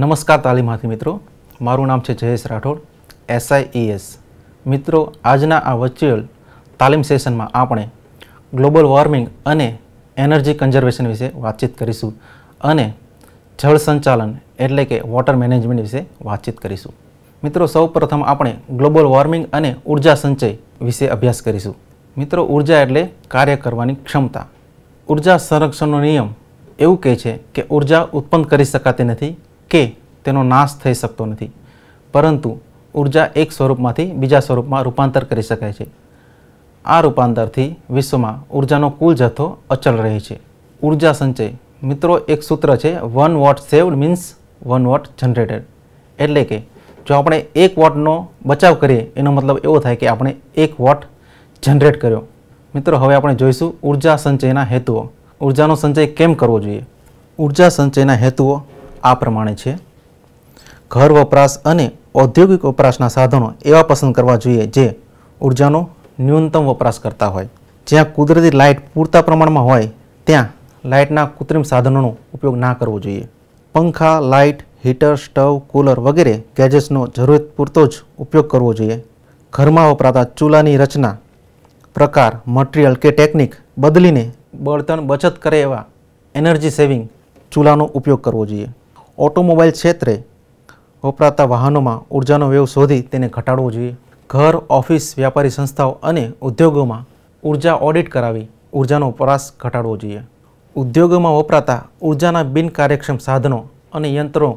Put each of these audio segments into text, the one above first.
નમસ્કાર તાલીમાર્થી મિત્રો મારું નામ છે જયેશ રાઠોડ એસઆઈઈએસ e મિત્રો આજના આ વર્ચ્યુઅલ તાલીમ સેશનમાં આપણે ગ્લોબલ વોર્મિંગ અને એનર્જી કન્ઝર્વેશન વિશે વાતચીત કરીશું અને જળ સંચાલન એટલે કે વોટર મેનેજમેન્ટ વિશે વાતચીત કરીશું મિત્રો સૌપ્રથમ આપણે ગ્લોબલ વોર્મિંગ અને ઉર્જા સંચય વિશે અભ્યાસ કરીશું મિત્રો ઉર્જા એટલે કાર્ય કરવાની ક્ષમતા ઉર્જા સંરક્ષણનો નિયમ એવું કહે છે કે ઉર્જા ઉત્પન્ન કરી શકાતી નથી કે તેનો નાશ થઈ શકતો નથી પરંતુ ઊર્જા એક સ્વરૂપમાંથી બીજા સ્વરૂપમાં રૂપાંતર કરી શકાય છે આ રૂપાંતરથી વિશ્વમાં ઉર્જાનો કુલ જથ્થો અચલ રહે છે ઉર્જા સંચય મિત્રો એક સૂત્ર છે one watt save means one watt generated એટલે કે જો આપણે એક વોટનો બચાવ કરીએ એનો મતલબ એવો થાય કે આપણે એક વોટ જનરેટ કર્યો મિત્રો હવે આપણે જોઈશું ઉર્જા સંચયના હેતુઓ ઉર્જાનો સંચય કેમ કરવો જોઈએ ઉર્જા સંચયના હેતુઓ આ પ્રમાણે છે ઘર વપરાશ અને ઔદ્યોગિક વપરાશના સાધનો એવા પસંદ કરવા જોઈએ જે ઉર્જાનો ન્યૂનતમ વપરાશ કરતા હોય જ્યાં કુદરતી લાઇટ પૂરતા પ્રમાણમાં હોય ત્યાં લાઇટના કૃત્રિમ સાધનોનો ઉપયોગ ના કરવો જોઈએ પંખા લાઇટ હીટર સ્ટવ કૂલર વગેરે ગેજેટ્સનો જરૂરત પૂરતો જ ઉપયોગ કરવો જોઈએ ઘરમાં વપરાતા ચૂલાની રચના પ્રકાર મટીરિયલ કે ટેકનિક બદલીને બળતણ બચત કરે એવા એનર્જી સેવિંગ ચૂલાનો ઉપયોગ કરવો જોઈએ ઓટોમોબાઈલ ક્ષેત્રે વપરાતા વાહનોમાં ઊર્જાનો વ્યવ શોધી તેને ઘટાડવો જોઈએ ઘર ઓફિસ વ્યાપારી સંસ્થાઓ અને ઉદ્યોગોમાં ઉર્જા ઓડિટ કરાવી ઉર્જાનો વપરાશ ઘટાડવો જોઈએ ઉદ્યોગોમાં વપરાતા ઉર્જાના બિનકાર્યક્ષમ સાધનો અને યંત્રો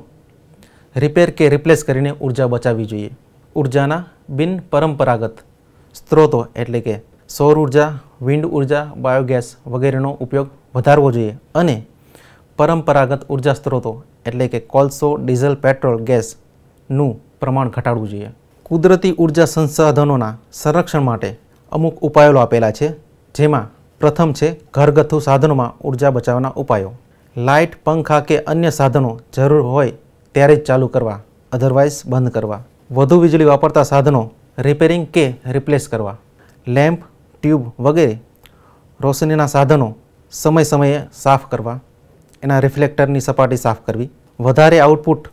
રિપેર કે રિપ્લેસ કરીને ઉર્જા બચાવવી જોઈએ ઉર્જાના બિન પરંપરાગત સ્ત્રોતો એટલે કે સૌર ઉર્જા વિન્ડ ઉર્જા બાયોગેસ વગેરેનો ઉપયોગ વધારવો જોઈએ અને પરંપરાગત ઊર્જા સ્ત્રોતો એટલે કે કોલસો ડીઝલ પેટ્રોલ ગેસનું પ્રમાણ ઘટાડવું જોઈએ કુદરતી ઉર્જા સંસાધનોના સંરક્ષણ માટે અમુક ઉપાયો આપેલા છે જેમાં પ્રથમ છે ઘરગથ્થુ સાધનોમાં ઉર્જા બચાવવાના ઉપાયો લાઇટ પંખા કે અન્ય સાધનો જરૂર હોય ત્યારે જ ચાલુ કરવા અધરવાઇઝ બંધ કરવા વધુ વીજળી વાપરતા સાધનો રિપેરિંગ કે રિપ્લેસ કરવા લેમ્પ ટ્યુબ વગેરે રોશનીના સાધનો સમય સમયે સાફ કરવા એના રિફ્લેક્ટરની સપાટી સાફ કરવી વધારે આઉટપુટ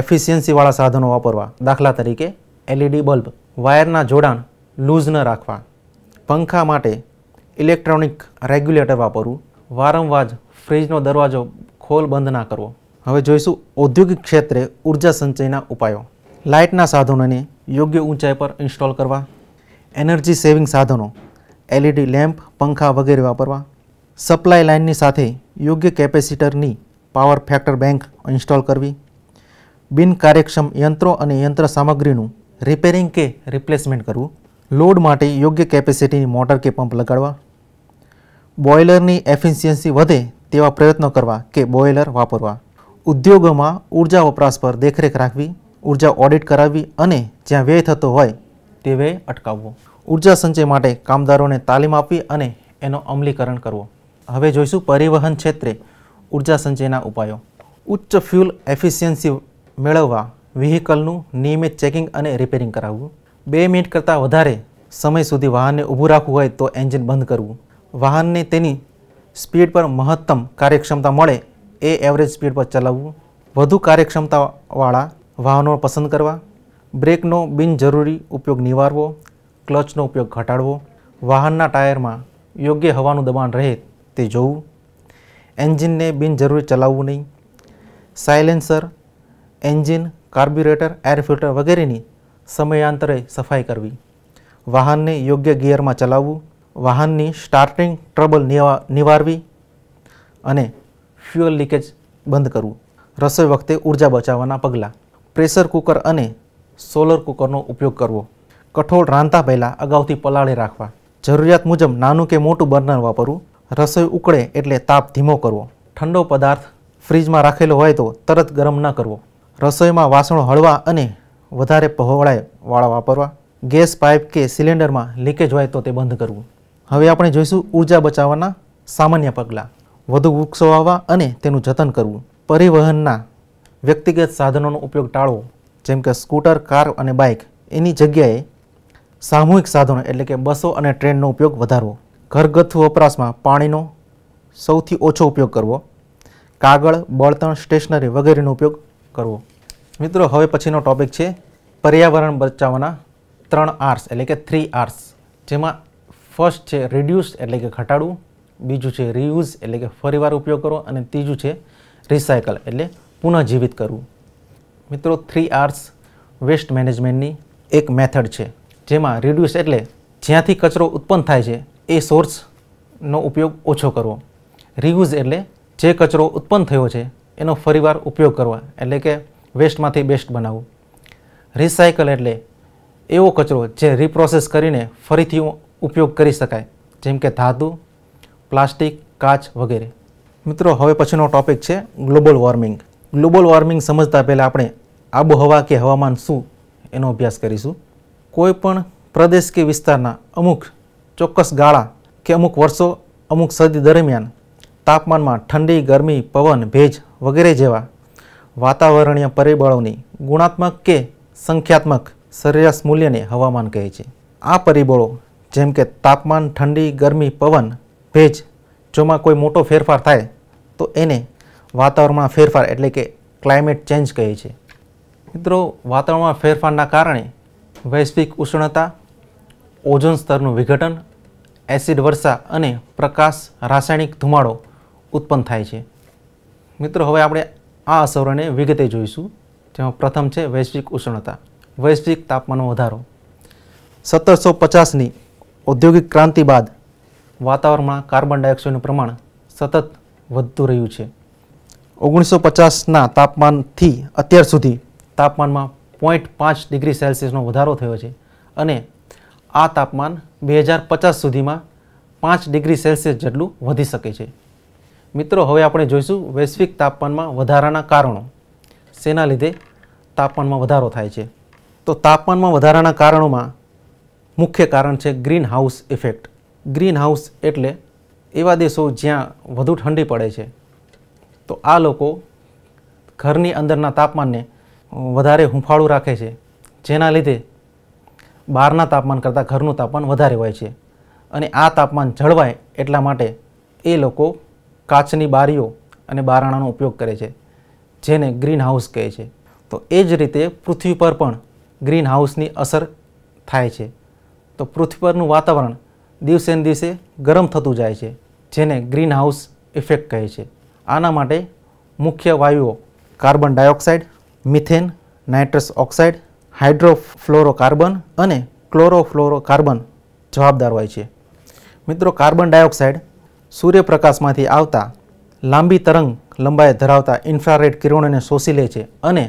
એફિશિયન્સીવાળા સાધનો વાપરવા દાખલા તરીકે એલઈડી બલ્બ વાયરના જોડાણ લૂઝ ન રાખવા પંખા માટે ઇલેક્ટ્રોનિક રેગ્યુલેટર વાપરવું વારંવાર ફ્રીજનો દરવાજો ખોલ બંધ ના કરવો હવે જોઈશું ઔદ્યોગિક ક્ષેત્રે ઉર્જા સંચયના ઉપાયો લાઇટના સાધનોને યોગ્ય ઊંચાઈ પર ઇન્સ્ટોલ કરવા એનર્જી સેવિંગ સાધનો એલઈડી લેમ્પ પંખા વગેરે વાપરવા સપ્લાય લાઇનની સાથે યોગ્ય કેપેસિટરની પાવર ફેક્ટર બેંક ઇન્સ્ટોલ કરવી બિનકાર્યક્ષમ યંત્રો અને યંત્ર સામગ્રીનું રિપેરિંગ કે રિપ્લેસમેન્ટ કરવું લોડ માટે યોગ્ય કેપેસિટીની મોટર કે પંપ લગાડવા બોઇલરની એફિશિયન્સી વધે તેવા પ્રયત્નો કરવા કે બોઇલર વાપરવા ઉદ્યોગોમાં ઉર્જા વપરાશ પર દેખરેખ રાખવી ઊર્જા ઓડિટ કરાવવી અને જ્યાં વ્યય થતો હોય તે વ્યય અટકાવવો ઊર્જા સંચય માટે કામદારોને તાલીમ આપવી અને એનો અમલીકરણ કરવો હવે જોઈશું પરિવહન ક્ષેત્રે ઉર્જા સંચયના ઉપાયો ઉચ્ચ ફ્યુલ એફિશિયન્સી મેળવવા વ્હીકલનું નિયમિત ચેકિંગ અને રિપેરિંગ કરાવવું બે મિનિટ કરતાં વધારે સમય સુધી વાહનને ઊભું રાખવું હોય તો એન્જિન બંધ કરવું વાહનને તેની સ્પીડ પર મહત્તમ કાર્યક્ષમતા મળે એ એવરેજ સ્પીડ પર ચલાવવું વધુ કાર્યક્ષમતાવાળા વાહનો પસંદ કરવા બ્રેકનો બિનજરૂરી ઉપયોગ નિવારવો ક્લચનો ઉપયોગ ઘટાડવો વાહનના ટાયરમાં યોગ્ય હવાનું દબાણ રહે તે જોવું એન્જિનને બિનજરૂરી ચલાવવું નહીં silencer engine carburettor air filter વગેરેની સમયાંતરે સફાઈ કરવી વાહનને યોગ્ય ગિયરમાં ચલાવવું વાહનની સ્ટાર્ટિંગ ટ્રબલ નિવારવી અને ફ્યુઅલ લીકેજ બંધ કરવું રસોઈ વખતે ઉર્જા બચાવવાના પગલાં પ્રેશર કુકર અને સોલર કુકરનો ઉપયોગ કરવો કઠોળ રાંધતા પહેલાં અગાઉથી પલાળી રાખવા જરૂરિયાત મુજબ નાનું કે મોટું બર્નર વાપરવું રસોઈ ઉકળે એટલે તાપ ધીમો કરવો ઠંડો પદાર્થ ફ્રીજમાં રાખેલો હોય તો તરત ગરમ ન કરવો રસોઈમાં વાસણો હળવા અને વધારે પહોળાય વાળા વાપરવા ગેસ પાઇપ કે સિલિન્ડરમાં લીકેજ હોય તો તે બંધ કરવું હવે આપણે જોઈશું ઉર્જા બચાવવાના સામાન્ય પગલાં વધુ વૃક્ષો વાવવા અને તેનું જતન કરવું પરિવહનના વ્યક્તિગત સાધનોનો ઉપયોગ ટાળવો જેમ કે સ્કૂટર કાર અને બાઇક એની જગ્યાએ સામૂહિક સાધનો એટલે કે બસો અને ટ્રેનનો ઉપયોગ વધારવો ઘરગથ્થુ વપરાશમાં પાણીનો સૌથી ઓછો ઉપયોગ કરવો કાગળ બળતણ સ્ટેશનરી વગેરેનો ઉપયોગ કરવો મિત્રો હવે પછીનો ટોપિક છે પર્યાવરણ બચાવવાના ત્રણ આર્સ એટલે કે થ્રી આર્સ જેમાં ફર્સ્ટ છે રિડ્યુસ એટલે કે ઘટાડવું બીજું છે રિયુઝ એટલે કે ફરીવાર ઉપયોગ કરવો અને ત્રીજું છે રિસાયકલ એટલે પુનઃજીવિત કરવું મિત્રો થ્રી આર્સ વેસ્ટ મેનેજમેન્ટની એક મેથડ છે જેમાં રિડ્યુસ એટલે જ્યાંથી કચરો ઉત્પન્ન થાય છે એ સોર્સનો ઉપયોગ ઓછો કરવો રિયુઝ એટલે જે કચરો ઉત્પન્ન થયો છે એનો ફરીવાર ઉપયોગ કરવા એટલે કે વેસ્ટમાંથી બેસ્ટ બનાવવું રિસાયકલ એટલે એવો કચરો જે રિપ્રોસેસ કરીને ફરીથી ઉપયોગ કરી શકાય જેમ કે ધાતુ પ્લાસ્ટિક કાચ વગેરે મિત્રો હવે પછીનો ટોપિક છે ગ્લોબલ વોર્મિંગ ગ્લોબલ વોર્મિંગ સમજતા પહેલાં આપણે આબોહવા કે હવામાન શું એનો અભ્યાસ કરીશું કોઈપણ પ્રદેશ કે વિસ્તારના અમુક ચોક્કસ ગાળા કે અમુક વર્ષો અમુક સદી દરમિયાન તાપમાનમાં ઠંડી ગરમી પવન ભેજ વગેરે જેવા વાતાવરણીય પરિબળોની ગુણાત્મક કે સંખ્યાત્મક સરેરાશ મૂલ્યને હવામાન કહે છે આ પરિબળો જેમ કે તાપમાન ઠંડી ગરમી પવન ભેજ જોમાં કોઈ મોટો ફેરફાર થાય તો એને વાતાવરણમાં ફેરફાર એટલે કે ક્લાઇમેટ ચેન્જ કહે છે મિત્રો વાતાવરણમાં ફેરફારના કારણે વૈશ્વિક ઉષ્ણતા ઓઝોન સ્તરનું વિઘટન એસિડ વર્ષા અને પ્રકાશ રાસાયણિક ધુમાડો ઉત્પન્ન થાય છે મિત્રો હવે આપણે આ અસરોને વિગતે જોઈશું જેમાં પ્રથમ છે વૈશ્વિક ઉષ્ણતા વૈશ્વિક તાપમાનનો વધારો સત્તરસો પચાસની ઔદ્યોગિક ક્રાંતિ બાદ વાતાવરણમાં કાર્બન ડાયોક્સાઇડનું પ્રમાણ સતત વધતું રહ્યું છે ઓગણીસો પચાસના તાપમાનથી અત્યાર સુધી તાપમાનમાં પોઈન્ટ પાંચ ડિગ્રી સેલ્સિયસનો વધારો થયો છે અને આ તાપમાન બે હજાર પચાસ સુધીમાં પાંચ ડિગ્રી સેલ્સિયસ જેટલું વધી શકે છે મિત્રો હવે આપણે જોઈશું વૈશ્વિક તાપમાનમાં વધારાના કારણો સેના લીધે તાપમાનમાં વધારો થાય છે તો તાપમાનમાં વધારાના કારણોમાં મુખ્ય કારણ છે greenhouse effect greenhouse એટલે એવા દેશો જ્યાં વધુ ઠંડી પડે છે તો આ લોકો ઘરની અંદરના તાપમાનને વધારે હુંફાળું રાખે છે જેના લીધે બહારના તાપમાન કરતાં ઘરનું તાપમાન વધારે હોય છે અને આ તાપમાન જળવાય એટલા માટે એ લોકો કાચની બારીઓ અને બારણાનો ઉપયોગ કરે છે જેને ગ્રીન હાઉસ કહે છે તો એ જ રીતે પૃથ્વી પર પણ ગ્રીન હાઉસની અસર થાય છે તો પૃથ્વી પરનું વાતાવરણ દિવસે ને દિવસે ગરમ થતું જાય છે જેને ગ્રીન હાઉસ ઇફેક્ટ કહે છે આના માટે મુખ્ય વાયુઓ carbon dioxide methane nitrous oxide hydrofluorocarbon અને ક્લોરોફ્લોરોકાર્બન જવાબદાર હોય છે મિત્રો કાર્બન ડાયોક્સાઇડ સૂર્યપ્રકાશમાંથી આવતા લાંબી તરંગ લંબાઈ ધરાવતા ઇન્ફ્રારેડ કિરણોને શોષી લે છે અને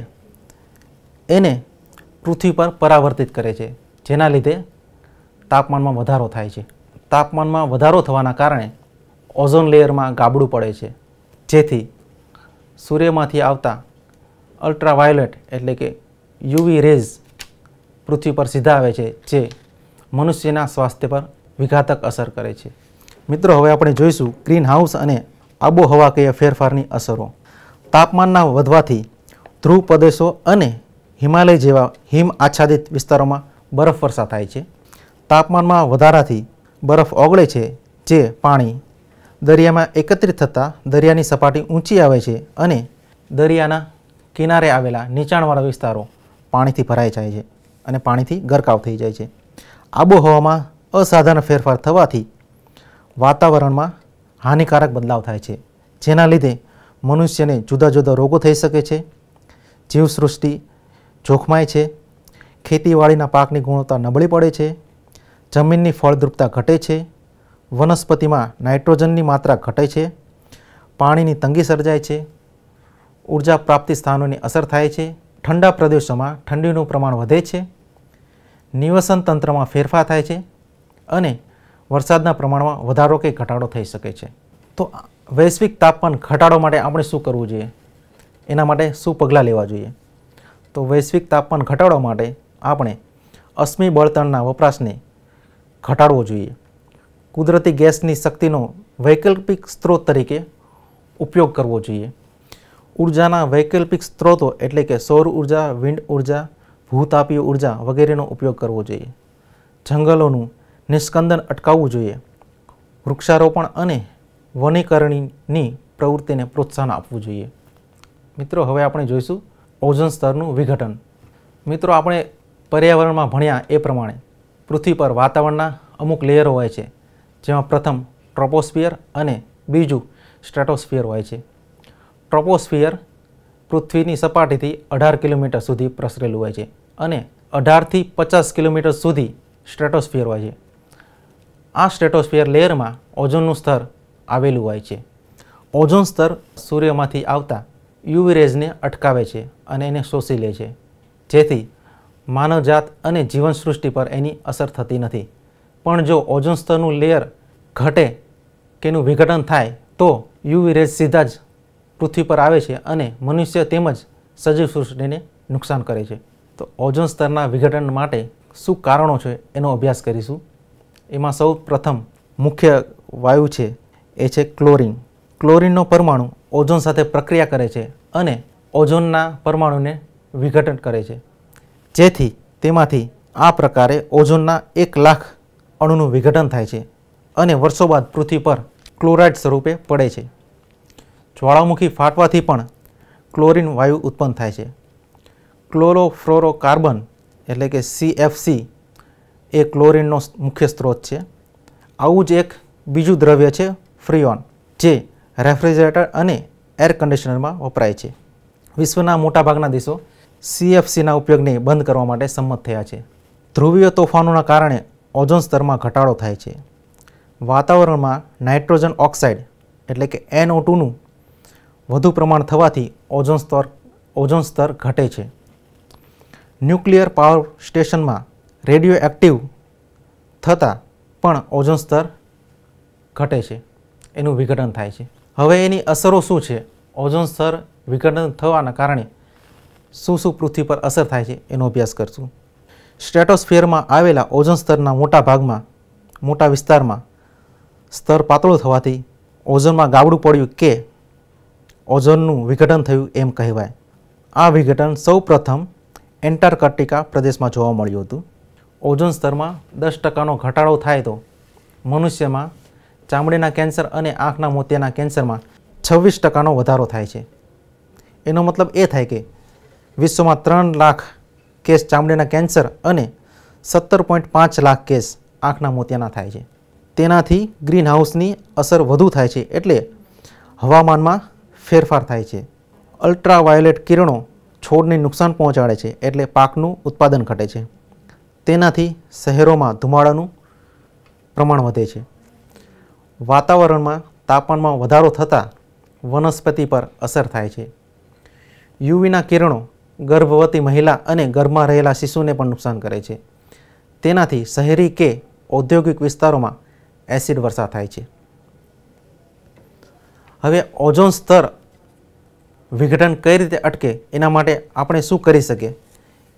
એને પૃથ્વી પર પરાવર્તિત કરે છે જેના લીધે તાપમાનમાં વધારો થાય છે તાપમાનમાં વધારો થવાના કારણે ઓઝોન લેયરમાં ગાબડું પડે છે જેથી સૂર્યમાંથી આવતા અલ્ટ્રાવાયોલેટ એટલે કે યુવી રેઝ પૃથ્વી પર સીધા આવે છે જે મનુષ્યના સ્વાસ્થ્ય પર વિઘાતક અસર કરે છે મિત્રો હવે આપણે જોઈશું ગ્રીન હાઉસ અને આબોહવા કયા ફેરફારની અસરો તાપમાનના વધવાથી ધ્રુવ પ્રદેશો અને હિમાલય જેવા હિમ આચ્છાદિત વિસ્તારોમાં બરફ વર્ષા થાય છે તાપમાનમાં વધારાથી બરફ ઓગળે છે જે પાણી દરિયામાં એકત્રિત થતાં દરિયાની સપાટી ઊંચી આવે છે અને દરિયાના કિનારે આવેલા નીચાણવાળા વિસ્તારો પાણીથી ભરાઈ જાય છે અને પાણીથી ગરકાવ થઈ જાય છે આબોહવામાં અસાધારણ ફેરફાર થવાથી વાતાવરણમાં હાનિકારક બદલાવ થાય છે જેના લીધે મનુષ્યને જુદા જુદા રોગો થઈ શકે છે જીવસૃષ્ટિ જોખમાય છે ખેતીવાડીના પાકની ગુણવત્તા નબળી પડે છે જમીનની ફળદ્રુપતા ઘટે છે વનસ્પતિમાં નાઇટ્રોજનની માત્રા ઘટે છે પાણીની તંગી સર્જાય છે ઉર્જા પ્રાપ્તિ સ્થાનોની અસર થાય છે ઠંડા પ્રદેશોમાં ઠંડીનું પ્રમાણ વધે છે નિવસન તંત્રમાં ફેરફાર થાય છે અને વરસાદના પ્રમાણમાં વધારો કે ઘટાડો થઈ શકે છે તો વૈશ્વિક તાપમાન ઘટાડો માટે આપણે શું કરવું જોઈએ એના માટે શું પગલાં લેવા જોઈએ તો વૈશ્વિક તાપમાન ઘટાડવા માટે આપણે અશ્મિ બળતણના વપરાશને ઘટાડવો જોઈએ કુદરતી ગેસની શક્તિનો વૈકલ્પિક સ્ત્રોત તરીકે ઉપયોગ કરવો જોઈએ ઉર્જાના વૈકલ્પિક સ્ત્રોતો એટલે કે સૌર ઉર્જા વિન્ડ ઉર્જા ભૂતાપીય ઉર્જા વગેરેનો ઉપયોગ કરવો જોઈએ જંગલોનું નિષ્કંદન અટકાવવું જોઈએ વૃક્ષારોપણ અને વનીકરણની પ્રવૃત્તિને પ્રોત્સાહન આપવું જોઈએ મિત્રો હવે આપણે જોઈશું ઓઝોન સ્તરનું વિઘટન મિત્રો આપણે પર્યાવરણમાં ભણ્યા એ પ્રમાણે પૃથ્વી પર વાતાવરણના અમુક લેયરો હોય છે જેમાં પ્રથમ ટ્રોપોસ્ફિયર અને બીજું સ્ટ્રેટોસ્ફિયર હોય છે ટ્રોપોસ્ફિયર પૃથ્વીની સપાટીથી અઢાર કિલોમીટર સુધી પ્રસરેલું હોય છે અને અઢારથી પચાસ કિલોમીટર સુધી સ્ટ્રેટોસ્ફિયર હોય છે આ સ્ટ્રેટોસ્ફિયર લેયરમાં ઓઝોનનું સ્તર આવેલું હોય છે ઓઝોન સ્તર સૂર્યમાંથી આવતા યુવી રેઝને અટકાવે છે અને એને શોષી લે છે જેથી માનવજાત અને જીવનસૃષ્ટિ પર એની અસર થતી નથી પણ જો ઓઝોન સ્તરનું લેયર ઘટે કે એનું વિઘટન થાય તો યુવી રેઝ સીધા જ પૃથ્વી પર આવે છે અને મનુષ્ય તેમજ સજીવ સૃષ્ટિને નુકસાન કરે છે તો ઓઝોન સ્તરના વિઘટન માટે શું કારણો છે એનો અભ્યાસ કરીશું એમાં સૌ પ્રથમ મુખ્ય વાયુ છે એ છે ક્લોરિન ક્લોરિનનો પરમાણુ ઓઝોન સાથે પ્રક્રિયા કરે છે અને ઓઝોનના પરમાણુને વિઘટન કરે છે જેથી તેમાંથી આ પ્રકારે ઓઝોનના એક લાખ અણુનું વિઘટન થાય છે અને વર્ષો બાદ પૃથ્વી પર ક્લોરાઇડ સ્વરૂપે પડે છે જ્વાળામુખી ફાટવાથી પણ ક્લોરિન વાયુ ઉત્પન્ન થાય છે ક્લોરોફ્લોરોકાર્બન એટલે કે સીએફસી એ ક્લોરિનનો મુખ્ય સ્ત્રોત છે આવું જ એક બીજું દ્રવ્ય છે ફ્રીઓન જે રેફ્રિજરેટર અને એર કન્ડિશનરમાં વપરાય છે વિશ્વના મોટાભાગના દેશો સીએફસીના ઉપયોગને બંધ કરવા માટે સંમત થયા છે ધ્રુવીય તોફાનોના કારણે ઓઝોન સ્તરમાં ઘટાડો થાય છે વાતાવરણમાં નાઇટ્રોજન ઓક્સાઇડ એટલે કે એનઓટુનું વધુ પ્રમાણ થવાથી ઓઝોન સ્તર ઓઝોન સ્તર ઘટે છે ન્યુક્લિયર પાવર સ્ટેશનમાં રેડિયો એક્ટિવ થતાં પણ ઓઝોન સ્તર ઘટે છે એનું વિઘટન થાય છે હવે એની અસરો શું છે ઓઝોન સ્તર વિઘટન થવાના કારણે શું શું પૃથ્વી પર અસર થાય છે એનો અભ્યાસ કરશું સ્ટેટોસ્ફિયરમાં આવેલા ઓઝોન સ્તરના મોટા ભાગમાં મોટા વિસ્તારમાં સ્તર પાતળો થવાથી ઓઝોનમાં ગાબડું પડ્યું કે ઓઝોનનું વિઘટન થયું એમ કહેવાય આ વિઘટન સૌપ્રથમ એન્ટાર્કટિકા પ્રદેશમાં જોવા મળ્યું હતું ઓઝોન સ્તરમાં દસ ટકાનો ઘટાડો થાય તો મનુષ્યમાં ચામડીના કેન્સર અને આંખના મોતિયાના કેન્સરમાં છવ્વીસ ટકાનો વધારો થાય છે એનો મતલબ એ થાય કે વિશ્વમાં ત્રણ લાખ કેસ ચામડીના કેન્સર અને સત્તર પોઈન્ટ પાંચ લાખ કેસ આંખના મોતિયાના થાય છે તેનાથી ગ્રીન હાઉસની અસર વધુ થાય છે એટલે હવામાનમાં ફેરફાર થાય છે અલ્ટ્રાવાયોલેટ કિરણો છોડને નુકસાન પહોંચાડે છે એટલે પાકનું ઉત્પાદન ઘટે છે તેનાથી શહેરોમાં ધુમાડાનું પ્રમાણ વધે છે વાતાવરણમાં તાપમાનમાં વધારો થતાં વનસ્પતિ પર અસર થાય છે યુવીના કિરણો ગર્ભવતી મહિલા અને ગર્ભમાં રહેલા શિશુને પણ નુકસાન કરે છે તેનાથી શહેરી કે ઔદ્યોગિક વિસ્તારોમાં એસિડ વર્ષા થાય છે હવે ઓઝોન સ્તર વિઘટન કઈ રીતે અટકે એના માટે આપણે શું કરી શકીએ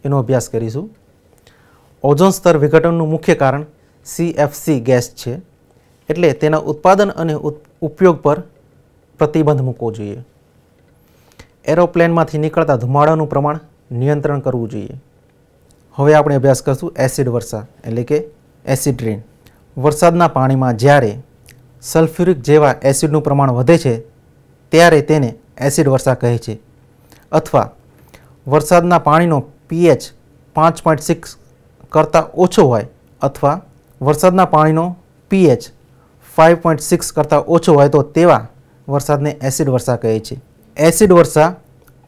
એનો અભ્યાસ કરીશું ઓઝોન સ્તર વિઘટનનું મુખ્ય કારણ સીએફસી ગેસ છે એટલે તેના ઉત્પાદન અને ઉપયોગ પર પ્રતિબંધ મૂકવો જોઈએ એરોપ્લેનમાંથી નીકળતા ધુમાડાનું પ્રમાણ નિયંત્રણ કરવું જોઈએ હવે આપણે અભ્યાસ કરીશું એસિડ વર્ષા એટલે કે એસિડ રેન વરસાદના પાણીમાં જ્યારે સલ્ફ્યુરિક જેવા એસિડનું પ્રમાણ વધે છે ત્યારે તેને એસિડ વર્ષા કહે છે અથવા વરસાદના પાણીનો પીએચ પાંચ પોઈન્ટ સિક્સ કરતાં ઓછો હોય અથવા વરસાદના પાણીનો પીએચ ફાઇવ પોઈન્ટ સિક્સ કરતાં ઓછો હોય તો તેવા વરસાદને એસિડ વર્ષા કહે છે એસિડ વર્ષા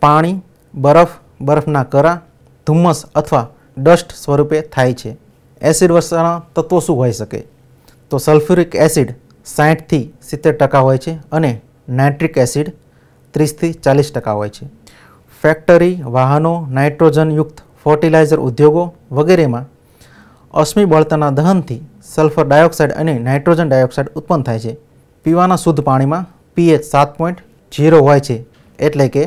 પાણી બરફ બરફના કરા ધુમ્મસ અથવા ડસ્ટ સ્વરૂપે થાય છે એસિડ વર્ષાના તત્વો શું હોઈ શકે તો સલ્ફ્યુરિક એસિડ સાહીઠથી સિત્તેર ટકા હોય છે અને નાઇટ્રિક એસિડ ત્રીસથી ચાલીસ ટકા હોય છે ફેક્ટરી વાહનો નાઇટ્રોજનયુક્ત ફર્ટિલાઇઝર ઉદ્યોગો વગેરેમાં અશ્મિ બળતરના દહનથી સલ્ફર ડાયોક્સાઇડ અને નાઇટ્રોજન ડાયોક્સાઇડ ઉત્પન્ન થાય છે પીવાના શુદ્ધ પાણીમાં પીએચ સાત પોઈન્ટ ઝીરો હોય છે એટલે કે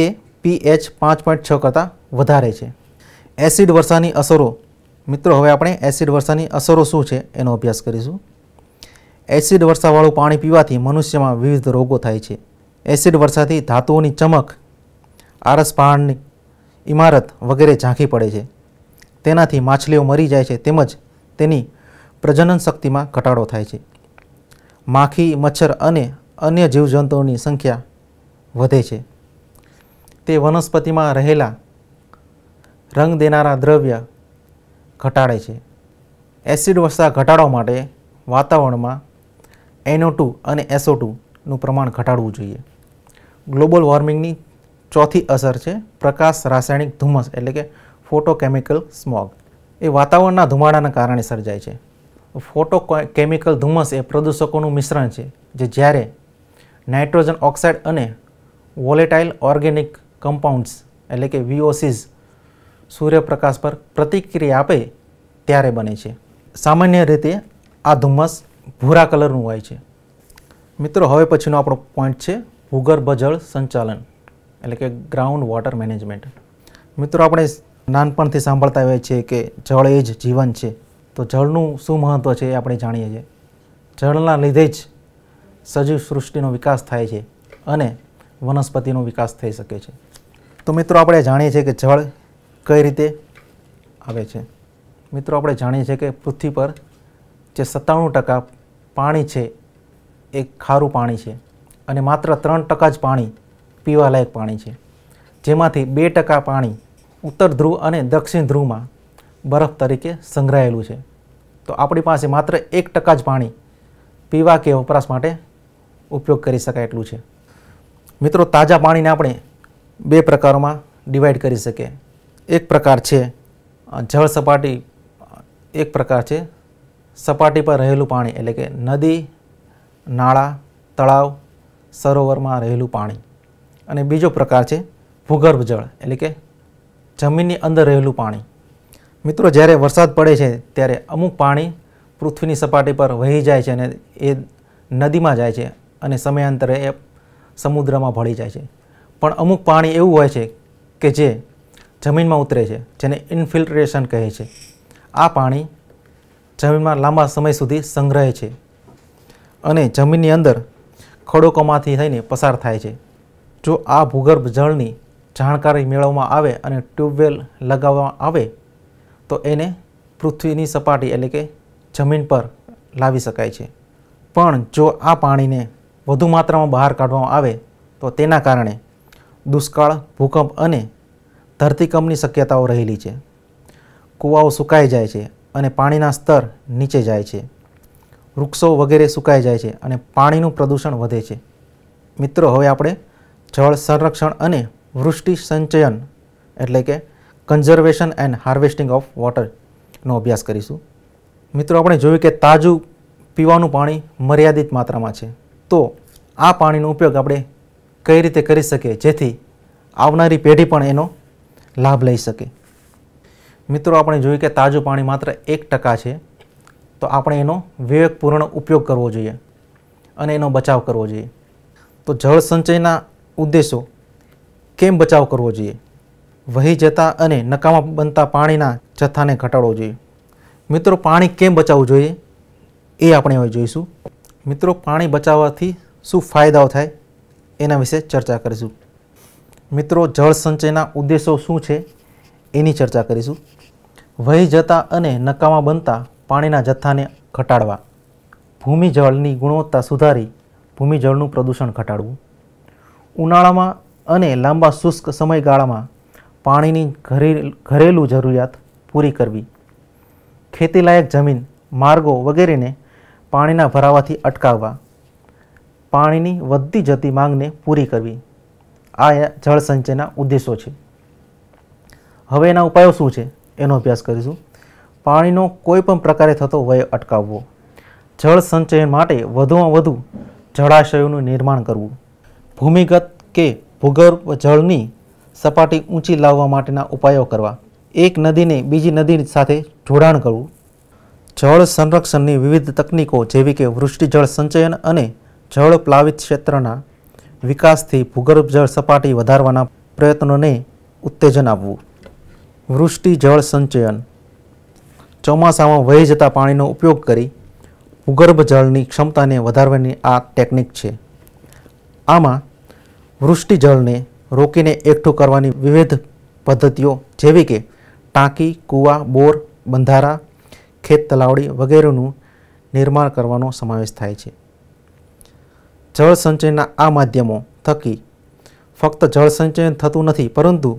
એ પીએચ પાંચ પોઈન્ટ છ કરતાં વધારે છે એસિડ વર્ષાની અસરો મિત્રો હવે આપણે એસિડ વર્ષાની અસરો શું છે એનો અભ્યાસ કરીશું એસિડ વર્ષાવાળું પાણી પીવાથી મનુષ્યમાં વિવિધ રોગો થાય છે એસિડ વર્ષાથી ધાતુઓની ચમક આરસ પહાડની ઇમારત વગેરે ઝાંખી પડે છે તેનાથી માછલીઓ મરી જાય છે તેમજ તેની પ્રજનન શક્તિમાં ઘટાડો થાય છે માખી મચ્છર અને અન્ય જીવજંતુઓની સંખ્યા વધે છે તે વનસ્પતિમાં રહેલા રંગ દેનારા દ્રવ્ય ઘટાડે છે એસિડ વર્ષા ઘટાડવા માટે વાતાવરણમાં એનઓ ટુ અને એસઓ ટુનું પ્રમાણ ઘટાડવું જોઈએ ગ્લોબલ વોર્મિંગની ચોથી અસર છે પ્રકાશ રાસાયણિક ધુમ્મસ એટલે કે ફોટોકેમિકલ સ્મોગ એ વાતાવરણના ધુમાડાના કારણે સર્જાય છે ફોટો કેમિકલ ધુમ્મસ એ પ્રદૂષકોનું મિશ્રણ છે જે જ્યારે નાઇટ્રોજન ઓક્સાઇડ અને વોલેટાઇલ ઓર્ગેનિક કમ્પાઉન્ડ્સ એટલે કે વીઓસીઝ સૂર્યપ્રકાશ પર પ્રતિક્રિયા આપે ત્યારે બને છે સામાન્ય રીતે આ ધુમ્મસ ભૂરા કલરનું હોય છે મિત્રો હવે પછીનો આપણો પોઈન્ટ છે ભૂગર્ભ જળ સંચાલન એટલે કે ગ્રાઉન્ડ વોટર મેનેજમેન્ટ મિત્રો આપણે નાનપણથી સાંભળતા હોઈએ છીએ કે જળ એ જ જીવન છે તો જળનું શું મહત્ત્વ છે એ આપણે જાણીએ છીએ જળના લીધે જ સજીવ સૃષ્ટિનો વિકાસ થાય છે અને વનસ્પતિનો વિકાસ થઈ શકે છે તો મિત્રો આપણે જાણીએ છીએ કે જળ કઈ રીતે આવે છે મિત્રો આપણે જાણીએ છીએ કે પૃથ્વી પર જે સત્તાણું ટકા પાણી છે એ ખારું પાણી છે અને માત્ર ત્રણ ટકા જ પાણી પીવાલાયક પાણી છે જેમાંથી બે ટકા પાણી ઉત્તર ધ્રુવ અને દક્ષિણ ધ્રુવમાં બરફ તરીકે સંગ્રહાયેલું છે તો આપણી પાસે માત્ર એક ટકા જ પાણી પીવા કે વપરાશ માટે ઉપયોગ કરી શકાય એટલું છે મિત્રો તાજા પાણીને આપણે બે પ્રકારોમાં ડિવાઈડ કરી શકીએ એક પ્રકાર છે જળ સપાટી એક પ્રકાર છે સપાટી પર રહેલું પાણી એટલે કે નદી નાળા તળાવ સરોવરમાં રહેલું પાણી અને બીજો પ્રકાર છે ભૂગર્ભ જળ એટલે કે જમીનની અંદર રહેલું પાણી મિત્રો જ્યારે વરસાદ પડે છે ત્યારે અમુક પાણી પૃથ્વીની સપાટી પર વહી જાય છે અને એ નદીમાં જાય છે અને સમયાંતરે એ સમુદ્રમાં ભળી જાય છે પણ અમુક પાણી એવું હોય છે કે જે જમીનમાં ઉતરે છે જેને ઇન્ફિલ્ટ્રેશન કહે છે આ પાણી જમીનમાં લાંબા સમય સુધી સંગ્રહે છે અને જમીનની અંદર ખડોકોમાંથી થઈને પસાર થાય છે જો આ ભૂગર્ભ જળની જાણકારી મેળવવામાં આવે અને ટ્યુબવેલ લગાવવામાં આવે તો એને પૃથ્વીની સપાટી એટલે કે જમીન પર લાવી શકાય છે પણ જો આ પાણીને વધુ માત્રામાં બહાર કાઢવામાં આવે તો તેના કારણે દુષ્કાળ ભૂકંપ અને ધરતીકંપની શક્યતાઓ રહેલી છે કૂવાઓ સુકાઈ જાય છે અને પાણીના સ્તર નીચે જાય છે વૃક્ષો વગેરે સુકાઈ જાય છે અને પાણીનું પ્રદૂષણ વધે છે મિત્રો હવે આપણે જળ સંરક્ષણ અને વૃષ્ટિ સંચયન એટલે કે કન્ઝર્વેશન એન્ડ હાર્વેસ્ટિંગ ઓફ વોટરનો અભ્યાસ કરીશું મિત્રો આપણે જોયું કે તાજું પીવાનું પાણી મર્યાદિત માત્રામાં છે તો આ પાણીનો ઉપયોગ આપણે કઈ રીતે કરી શકીએ જેથી આવનારી પેઢી પણ એનો લાભ લઈ શકે મિત્રો આપણે જોયું કે તાજું પાણી માત્ર એક ટકા છે તો આપણે એનો વિવેકપૂર્ણ ઉપયોગ કરવો જોઈએ અને એનો બચાવ કરવો જોઈએ તો જળ સંચયના ઉદ્દેશો કેમ બચાવ કરવો જોઈએ વહી જતા અને નકામા બનતા પાણીના જથ્થાને ઘટાડવો જોઈએ મિત્રો પાણી કેમ બચાવવું જોઈએ એ આપણે હવે જોઈશું મિત્રો પાણી બચાવવાથી શું ફાયદાઓ થાય એના વિશે ચર્ચા કરીશું મિત્રો જળ સંચયના ઉદ્દેશો શું છે એની ચર્ચા કરીશું વહી જતા અને નકામા બનતા પાણીના જથ્થાને ઘટાડવા ભૂમિજળની ગુણવત્તા સુધારી ભૂમિજળનું પ્રદૂષણ ઘટાડવું ઉનાળામાં અને લાંબા શુષ્ક સમયગાળામાં પાણીની ઘરેલું જરૂરિયાત પૂરી કરવી ખેતીલાયક જમીન માર્ગો વગેરેને પાણીના ભરાવાથી અટકાવવા પાણીની વધતી જતી માંગને પૂરી કરવી આ જળસંચયના ઉદ્દેશો છે હવે એના ઉપાયો શું છે એનો અભ્યાસ કરીશું પાણીનો કોઈ પણ પ્રકારે થતો વય અટકાવવો જળ સંચયન માટે વધુમાં વધુ જળાશયોનું નિર્માણ કરવું ભૂમિગત કે ભૂગર્ભ જળની સપાટી ઊંચી લાવવા માટેના ઉપાયો કરવા એક નદીને બીજી નદી સાથે જોડાણ કરવું જળ સંરક્ષણની વિવિધ તકનીકો જેવી કે વૃષ્ટિ જળ સંચયન અને જળ પ્લાવિત ક્ષેત્રના વિકાસથી ભૂગર્ભ જળ સપાટી વધારવાના પ્રયત્નોને ઉત્તેજન આપવું વૃષ્ટિ જળ સંચયન ચોમાસામાં વહી જતા પાણીનો ઉપયોગ કરી ભૂગર્ભ જળની ક્ષમતાને વધારવાની આ ટેકનિક છે આમાં વૃષ્ટિ જળને રોકીને એકઠું કરવાની વિવિધ પદ્ધતિઓ જેવી કે ટાંકી કૂવા બોર બંધારા ખેત તલાવડી વગેરેનું નિર્માણ કરવાનો સમાવેશ થાય છે જળ સંચયના આ માધ્યમો થકી ફક્ત જળ સંચયન થતું નથી પરંતુ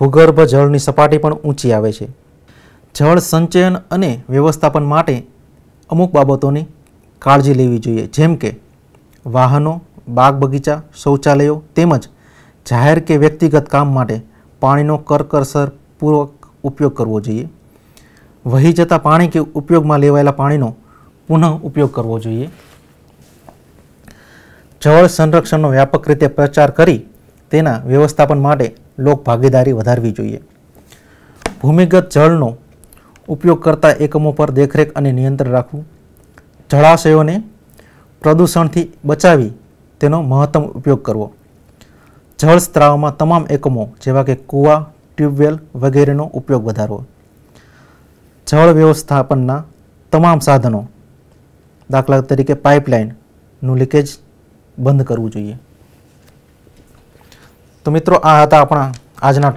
ભૂગર્ભ જળની સપાટી પણ ઊંચી આવે છે જળ સંચયન અને વ્યવસ્થાપન માટે અમુક બાબતોની કાળજી લેવી જોઈએ જેમ કે વાહનો બાગ બગીચા શૌચાલયો તેમજ જાહેર કે વ્યક્તિગત કામ માટે પાણીનો કરકસરપૂર્વક ઉપયોગ કરવો જોઈએ વહી જતા પાણી કે ઉપયોગમાં લેવાયેલા પાણીનો પુનઃ ઉપયોગ કરવો જોઈએ જળ સંરક્ષણનો વ્યાપક રીતે પ્રચાર કરી તેના વ્યવસ્થાપન માટે લોક ભાગીદારી વધારવી જોઈએ ભૂમિગત જળનો ઉપયોગ કરતા એકમો પર દેખરેખ અને નિયંત્રણ રાખવું જળાશયોને પ્રદૂષણથી બચાવી તેનો મહત્તમ ઉપયોગ કરવો જળ સ્ત્રાવમાં તમામ એકમો જેવા કે કૂવા ટ્યુબવેલ વગેરેનો ઉપયોગ વધારવો જળ વ્યવસ્થાપનના તમામ સાધનો દાખલા તરીકે પાઇપલાઇનનું લીકેજ બંધ કરવું જોઈએ તો મિત્રો આ હતા આપણા આજના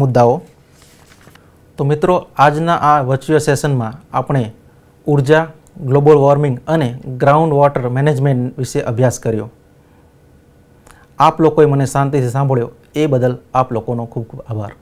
મુદ્દાઓ તો મિત્રો આજના આ વર્ચ્યુઅલ સેશનમાં આપણે ઉર્જા ગ્લોબલ વોર્મિંગ અને ગ્રાઉન્ડ વોટર મેનેજમેન્ટ વિશે અભ્યાસ કર્યો આપ લોકોએ મને શાંતિથી સાંભળ્યો એ બદલ આપ લોકોનો ખૂબ ખૂબ આભાર